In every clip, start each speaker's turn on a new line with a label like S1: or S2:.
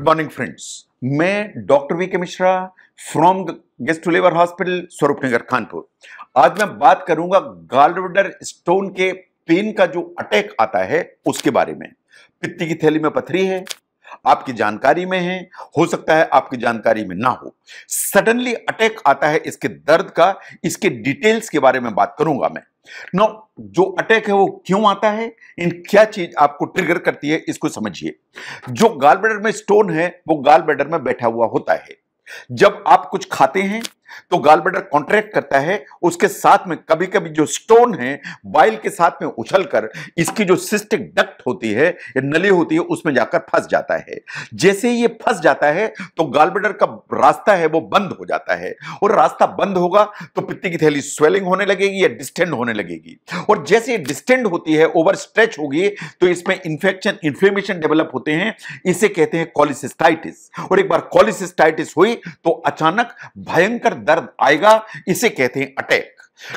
S1: good morning friends मैं doctor V K Mishra from guest labour hospital Swaroop Nagar Khanpur आज मैं बात करूंगा गालब्लडर स्टोन के पेन का जो अटैक आता है उसके बारे में पित्ती की थैली में पथरी है आपकी जानकारी में है हो सकता है आपकी जानकारी में ना हो सडनली अटैक आता है इसके दर्द का इसके डिटेल्स के बारे में बात करूंगा मैं नो जो अटैक है वो क्यों आता है इन क्या चीज आपको ट्रिगर करती है इसको समझिए जो गाल ब्लैडर में स्टोन है वो गाल ब्लैडर में बैठा हुआ होता है जब आप कुछ खाते हैं तो गाल ब्लैडर कॉन्ट्रैक्ट करता है उसके साथ में कभी कभी जो स्टोन है बाइल के साथ में उछल कर इसकी जो सिस्टिक डक्ट होती है नली होती है उसमें जाकर फंस जाता है जैसे ही ये फंस जाता है तो गाल ब्लैडर का रास्ता है वो बंद हो जाता है और रास्ता बंद होगा तो पित्त की थैली स्वेलिंग होने लगेगी या डिस्टेंड होने लगेगी और जैसे डिस्टेंड होती है ओवर स्ट्रेच होगी तो इसमें इंफेक्शन इन्फ्लेमेशन डेवलप होते हैं इसे कहते हैं कॉलिसिस्टाइटिस और एक बार कॉलिसिस्टाइटिस हुई तो अचानक भयंकर दर्द आएगा इसे कहते हैं अटैक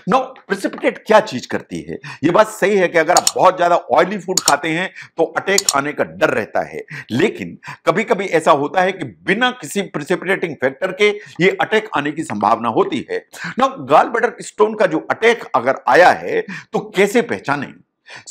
S1: नो प्रिसिपिटेट क्या चीज करती है यह बात सही है कि अगर आप बहुत ज्यादा ऑयली फूड खाते हैं तो अटैक आने का डर रहता है लेकिन कभी कभी ऐसा होता है कि बिना किसी प्रिसिपिटेटिंग फैक्टर के ये अटैक आने की संभावना होती है नो गाल बटर स्टोन का जो अटैक अगर आया है तो कैसे पहचाने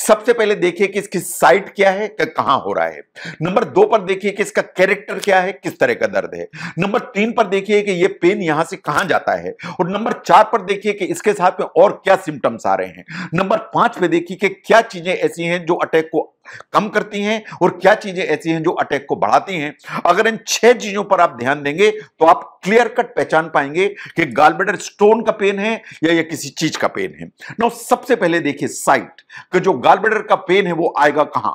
S1: सबसे पहले देखिए कि इसकी साइट क्या है कहां हो रहा है नंबर दो पर देखिए कि इसका कैरेक्टर क्या है किस तरह का दर्द है नंबर तीन पर देखिए कि ये पेन यहां से कहां जाता है और नंबर चार पर देखिए कि इसके साथ में और क्या सिम्टम्स आ रहे हैं नंबर पांच पे देखिए कि क्या चीजें ऐसी हैं जो अटैक को कम करती हैं और क्या चीजें ऐसी हैं जो अटैक को बढ़ाती हैं अगर इन छह चीजों पर आप ध्यान देंगे तो आप क्लियर कट पहचान पाएंगे कि गालबेडर स्टोन का पेन है या ये किसी चीज का पेन है नो सबसे पहले देखिए साइट कि जो गालबेडर का पेन है वो आएगा कहां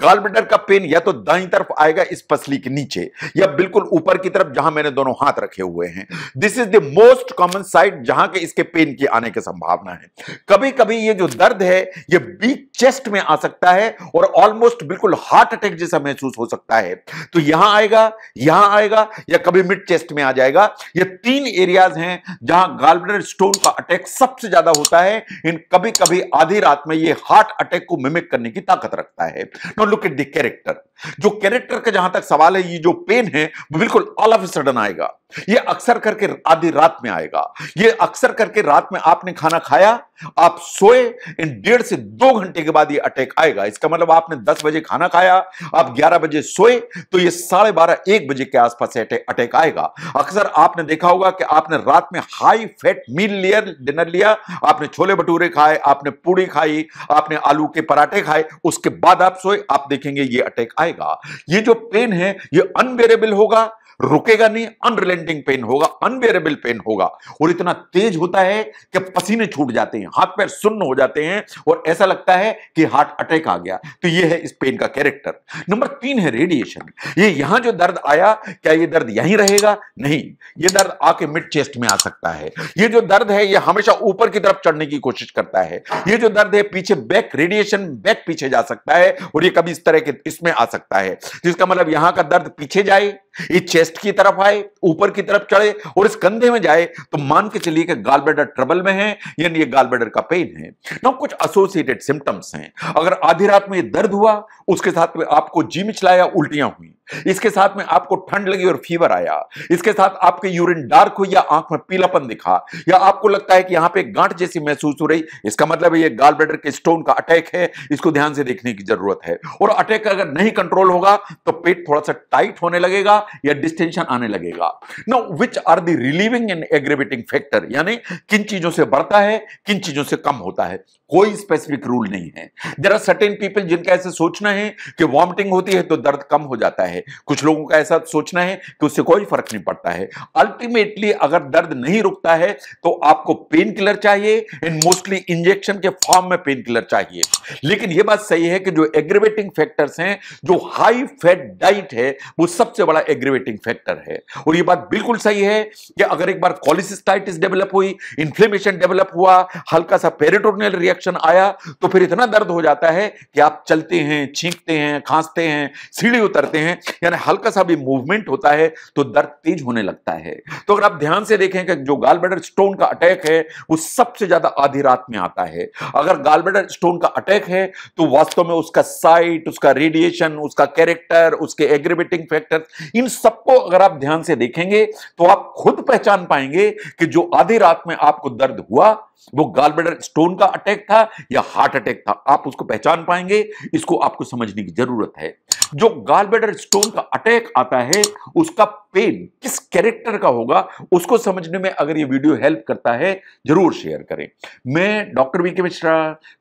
S1: गालबेडर का पेन या तो दाई तरफ आएगा इस पसली के नीचे या बिल्कुल ऊपर की तरफ जहां मैंने दोनों हाथ रखे हुए हैं this is the most common site जहां के इसके पेन की आने की संभावना है कभी कभी ये जो दर्द है ये बीच चेस्ट में आ सकता है और ऑलमोस्ट बिल्कुल हार्ट अटैक जैसा महसूस हो सकता है तो यहां आएगा यहां आएगा या कभी मिड चेस्ट में आ जाएगा ये तीन एरियाज हैं जहां गालब्लडर स्टोन का अटैक सबसे ज्यादा होता है इन कभी कभी आधी रात में ये हार्ट अटैक को मिमिक करने की ताकत रखता है now look at the character जो कैरेक्टर का जहां तक सवाल है ये जो पेन है वो बिल्कुल ऑल ऑफ सडन आएगा ये अक्सर करके आधी रात में आएगा ये अक्सर करके रात में आपने खाना खाया आप सोए इन डेढ़ से दो घंटे के बाद ये अटैक आएगा इसका मतलब आपने दस बजे खाना खाया आप ग्यारह बजे सोए तो ये साढ़े बारह एक बजे के आसपास अटैक आएगा अक्सर आपने देखा होगा कि आपने रात में हाई फैट मील लिया डिनर लिया आपने छोले भटूरे खाए आपने पूड़ी खाई आपने आलू के पराठे खाए उसके बाद आप सोए आप देखेंगे ये अटैक आएगा आएगा ये जो पेन है ये अनबेरेबल होगा रुकेगा नहीं अनरिलेंटिंग पेन होगा अनबेरेबल पेन होगा और इतना तेज होता है कि पसीने छूट जाते हैं हाथ पैर सुन्न हो जाते हैं और ऐसा लगता है कि हार्ट अटैक आ गया तो ये है इस पेन का कैरेक्टर नंबर तीन है रेडिएशन ये यहां जो दर्द आया क्या ये दर्द यहीं रहेगा नहीं ये दर्द आके मिड चेस्ट में आ सकता है ये जो दर्द है ये हमेशा ऊपर की तरफ चढ़ने की कोशिश करता है ये जो दर्द है पीछे बैक रेडिएशन बैक पीछे जा सकता है और ये कभी इस तरह के इसमें आ सकता सकता है जिसका मतलब यहां का दर्द पीछे जाए इस चेस्ट की तरफ आए ऊपर की तरफ चढ़े और इस कंधे में जाए तो मान के चलिए कि गाल ब्लेडर ट्रबल में है यानी ये गाल ब्लेडर का पेन है ना कुछ एसोसिएटेड सिम्टम्स हैं अगर आधी रात में ये दर्द हुआ उसके साथ में आपको जी मिचलाया उल्टियां हुई इसके साथ में आपको ठंड लगी और फीवर आया इसके साथ आपके यूरिन डार्क हुई या आंख में पीलापन दिखा या आपको लगता है कि यहां पे गांठ जैसी महसूस हो रही इसका मतलब है ये गाल ब्लेडर के स्टोन का अटैक है इसको ध्यान से देखने की जरूरत है और अटैक अगर नहीं कंट्रोल होगा तो पेट थोड़ा सा टाइट होने लगेगा या डिस्टेंशन आने लगेगा now which are the relieving and aggravating factor यानी किन चीजों से बढ़ता है किन चीजों से कम होता है कोई स्पेसिफिक रूल नहीं है देर आर सर्टेन पीपल जिनका ऐसे सोचना है कि वॉमिटिंग होती है तो दर्द कम हो जाता है है कुछ लोगों का ऐसा सोचना है कि उससे कोई फर्क नहीं पड़ता है अल्टीमेटली अगर दर्द नहीं रुकता है तो आपको पेन किलर चाहिए एंड मोस्टली इंजेक्शन के फॉर्म में पेन किलर चाहिए लेकिन यह बात सही है कि जो एग्रीवेटिंग फैक्टर्स हैं जो हाई फैट डाइट है वो सबसे बड़ा एग्रीवेटिंग फैक्टर है और यह बात बिल्कुल सही है कि अगर एक बार कॉलिसिस्टाइटिस डेवलप हुई इन्फ्लेमेशन डेवलप हुआ हल्का सा पेरिटोनियल रिएक्शन आया तो फिर इतना दर्द हो जाता है कि आप चलते हैं छींकते हैं खांसते हैं सीढ़ी उतरते हैं यानी हल्का सा भी मूवमेंट होता है तो दर्द तेज होने लगता है तो अगर आप ध्यान से देखें कि जो गाल स्टोन का अटैक है वो सबसे ज्यादा आधी रात में आता है अगर गाल स्टोन का अटैक है तो वास्तव में उसका साइट उसका रेडिएशन उसका कैरेक्टर उसके एग्रीबेटिंग फैक्टर इन सबको अगर आप ध्यान से देखेंगे तो आप खुद पहचान पाएंगे कि जो आधी रात में आपको दर्द हुआ वो गाल बेडर स्टोन का अटैक था या हार्ट अटैक था आप उसको पहचान पाएंगे इसको आपको समझने की जरूरत है जो गाल बेडर स्टोन का अटैक आता है उसका पेन किस कैरेक्टर का होगा उसको समझने में अगर ये वीडियो हेल्प करता है जरूर शेयर करें मैं doctor V K Mishra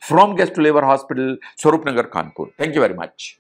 S1: from guest labour hospital Swaroop Nagar Kanpur thank you very much